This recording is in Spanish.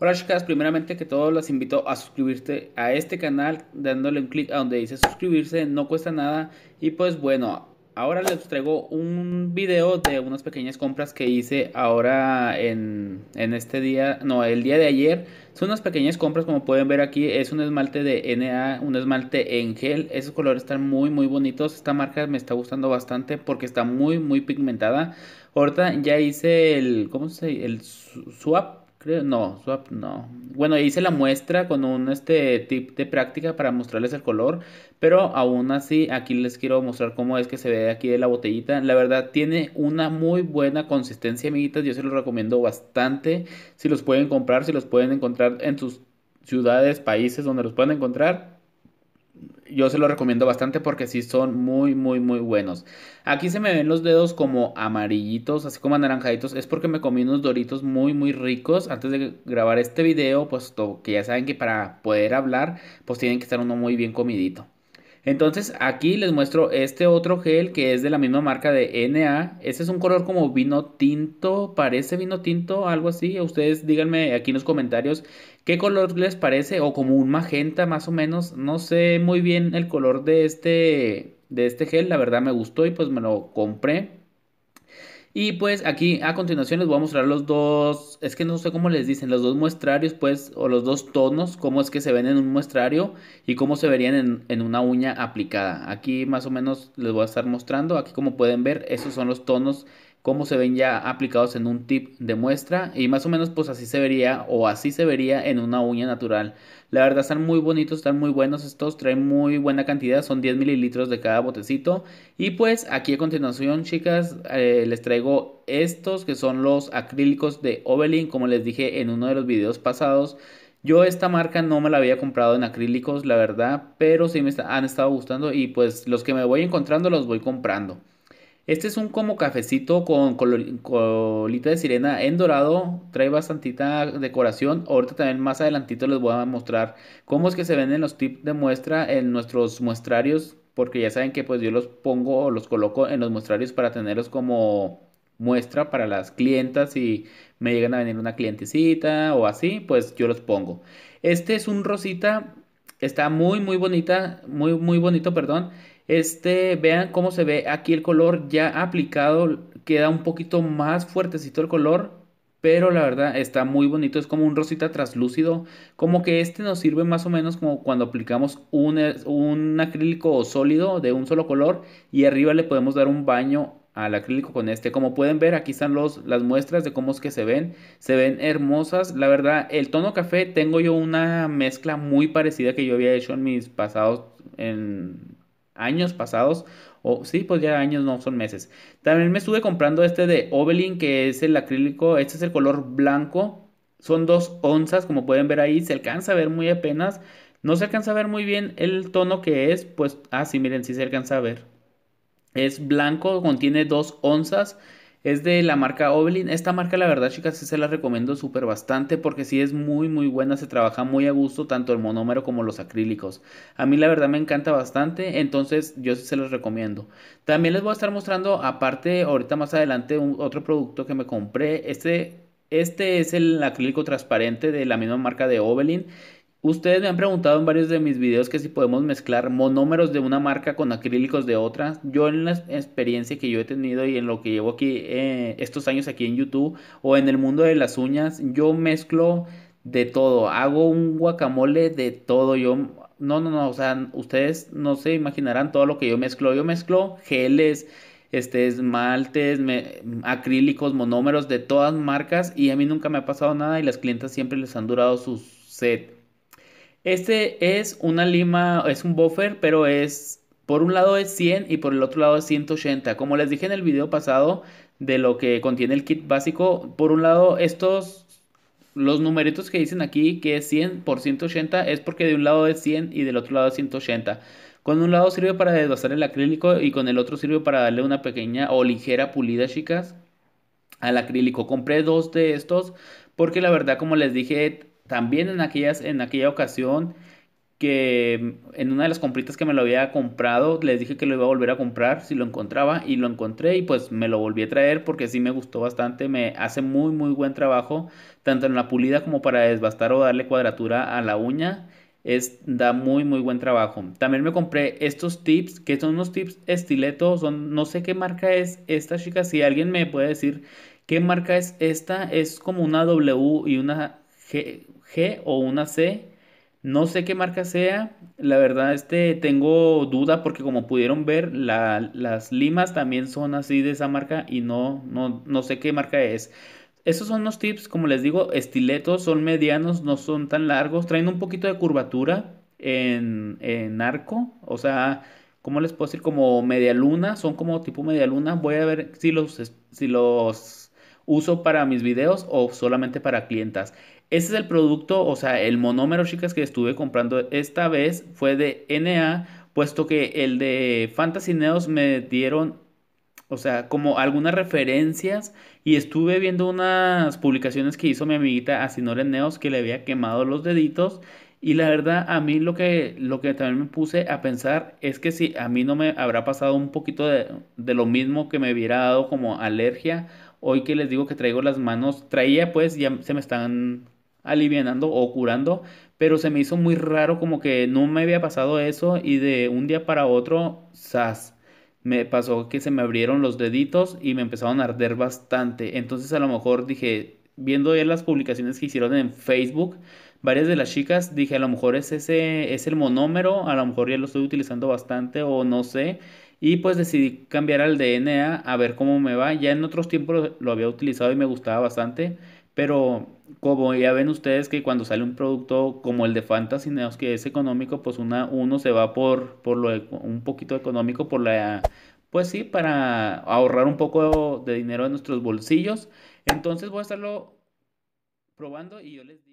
Hola chicas, primeramente que todo las invito a suscribirte a este canal dándole un clic a donde dice suscribirse, no cuesta nada y pues bueno, ahora les traigo un video de unas pequeñas compras que hice ahora en, en este día, no, el día de ayer, son unas pequeñas compras como pueden ver aquí, es un esmalte de NA, un esmalte en gel, esos colores están muy muy bonitos, esta marca me está gustando bastante porque está muy muy pigmentada, ahorita ya hice el, ¿cómo se dice? El swap no, no. Bueno, hice la muestra con un este tip de práctica para mostrarles el color, pero aún así aquí les quiero mostrar cómo es que se ve aquí de la botellita. La verdad tiene una muy buena consistencia, amiguitas, yo se los recomiendo bastante. Si los pueden comprar, si los pueden encontrar en sus ciudades, países donde los puedan encontrar, yo se los recomiendo bastante porque sí son muy, muy, muy buenos. Aquí se me ven los dedos como amarillitos, así como anaranjaditos. Es porque me comí unos doritos muy, muy ricos antes de grabar este video, puesto que ya saben que para poder hablar, pues tienen que estar uno muy bien comidito. Entonces aquí les muestro este otro gel que es de la misma marca de NA. Este es un color como vino tinto, parece vino tinto, algo así. Ustedes díganme aquí en los comentarios qué color les parece o como un magenta más o menos. No sé muy bien el color de este, de este gel, la verdad me gustó y pues me lo compré. Y pues aquí a continuación les voy a mostrar los dos, es que no sé cómo les dicen, los dos muestrarios pues, o los dos tonos, cómo es que se ven en un muestrario y cómo se verían en, en una uña aplicada. Aquí más o menos les voy a estar mostrando, aquí como pueden ver, esos son los tonos cómo se ven ya aplicados en un tip de muestra y más o menos pues así se vería o así se vería en una uña natural. La verdad están muy bonitos, están muy buenos estos, traen muy buena cantidad, son 10 mililitros de cada botecito y pues aquí a continuación chicas eh, les traigo estos que son los acrílicos de Ovelin, como les dije en uno de los videos pasados. Yo esta marca no me la había comprado en acrílicos, la verdad, pero sí me han estado gustando y pues los que me voy encontrando los voy comprando. Este es un como cafecito con colita de sirena en dorado. Trae bastantita decoración. Ahorita también más adelantito les voy a mostrar cómo es que se venden los tips de muestra en nuestros muestrarios. Porque ya saben que pues yo los pongo o los coloco en los muestrarios para tenerlos como muestra para las clientas. Si me llegan a venir una clientecita o así, pues yo los pongo. Este es un rosita. Está muy muy bonita. Muy muy bonito, perdón. Este, vean cómo se ve aquí el color ya aplicado, queda un poquito más fuertecito el color, pero la verdad está muy bonito, es como un rosita traslúcido, como que este nos sirve más o menos como cuando aplicamos un, un acrílico sólido de un solo color y arriba le podemos dar un baño al acrílico con este. Como pueden ver, aquí están los, las muestras de cómo es que se ven. Se ven hermosas. La verdad, el tono café tengo yo una mezcla muy parecida que yo había hecho en mis pasados, en años pasados. O sí, pues ya años no son meses. También me estuve comprando este de Ovelin, que es el acrílico. Este es el color blanco. Son dos onzas, como pueden ver ahí. Se alcanza a ver muy apenas. No se alcanza a ver muy bien el tono que es. Pues, ah, sí, miren, si se alcanza a ver. Es blanco, contiene dos onzas. Es de la marca Ovelin, Esta marca, la verdad, chicas, sí se la recomiendo súper bastante porque sí es muy, muy buena. Se trabaja muy a gusto tanto el monómero como los acrílicos. A mí, la verdad, me encanta bastante. Entonces, yo se los recomiendo. También les voy a estar mostrando, aparte, ahorita más adelante, un, otro producto que me compré. Este, este es el acrílico transparente de la misma marca de Ovelin. Ustedes me han preguntado en varios de mis videos que si podemos mezclar monómeros de una marca con acrílicos de otra. Yo en la experiencia que yo he tenido y en lo que llevo aquí eh, estos años aquí en YouTube o en el mundo de las uñas, yo mezclo de todo. Hago un guacamole de todo. Yo no, no, no. O sea, ustedes no se imaginarán todo lo que yo mezclo. Yo mezclo geles, este, esmaltes, acrílicos, monómeros de todas marcas y a mí nunca me ha pasado nada y las clientas siempre les han durado su set. Este es una lima, es un buffer, pero es por un lado es 100 y por el otro lado es 180. Como les dije en el video pasado de lo que contiene el kit básico, por un lado estos, los numeritos que dicen aquí que es 100 por 180 es porque de un lado es 100 y del otro lado es 180. Con un lado sirve para desbastar el acrílico y con el otro sirve para darle una pequeña o ligera pulida, chicas, al acrílico. Compré dos de estos porque la verdad, como les dije, también en, aquellas, en aquella ocasión que mm, en una de las compritas que me lo había comprado, les dije que lo iba a volver a comprar si lo encontraba y lo encontré y pues me lo volví a traer porque sí me gustó bastante, me hace muy muy buen trabajo, tanto en la pulida como para desbastar o darle cuadratura a la uña, es, da muy muy buen trabajo. También me compré estos tips, que son unos tips estileto, son, no sé qué marca es esta chica, si alguien me puede decir qué marca es esta, es como una W y una G, o una C. No sé qué marca sea, la verdad este tengo duda porque como pudieron ver las limas también son así de esa marca y no, no, no sé qué marca es. Esos son los tips, como les digo, estiletos, son medianos, no son tan largos, traen un poquito de curvatura en, arco, o sea, como les puedo decir? Como media luna, son como tipo media luna, voy a ver si los, si los uso para mis videos o solamente para clientas. ese es el producto, o sea, el monómero, chicas, que estuve comprando esta vez fue de NA, puesto que el de Fantasy Neos me dieron, o sea, como algunas referencias y estuve viendo unas publicaciones que hizo mi amiguita Asinore Neos que le había quemado los deditos. Y la verdad, a mí lo que, lo que también me puse a pensar es que si a mí no me habrá pasado un poquito de, de lo mismo que me hubiera dado como alergia Hoy que les digo que traigo las manos, traía pues, ya se me están aliviando o curando, pero se me hizo muy raro como que no me había pasado eso y de un día para otro, ¡Sas! Me pasó que se me abrieron los deditos y me empezaron a arder bastante. Entonces a lo mejor dije, viendo ya las publicaciones que hicieron en Facebook, varias de las chicas, dije a lo mejor es ese, es el monómero, a lo mejor ya lo estoy utilizando bastante o no sé y pues decidí cambiar al DNA a ver cómo me va. Ya en otros tiempos lo había utilizado y me gustaba bastante. Pero como ya ven ustedes que cuando sale un producto como el de Fantasy Neos que es económico, pues una, uno se va por, por lo un poquito económico por la pues sí, para ahorrar un poco de dinero en nuestros bolsillos. Entonces voy a estarlo probando y yo les digo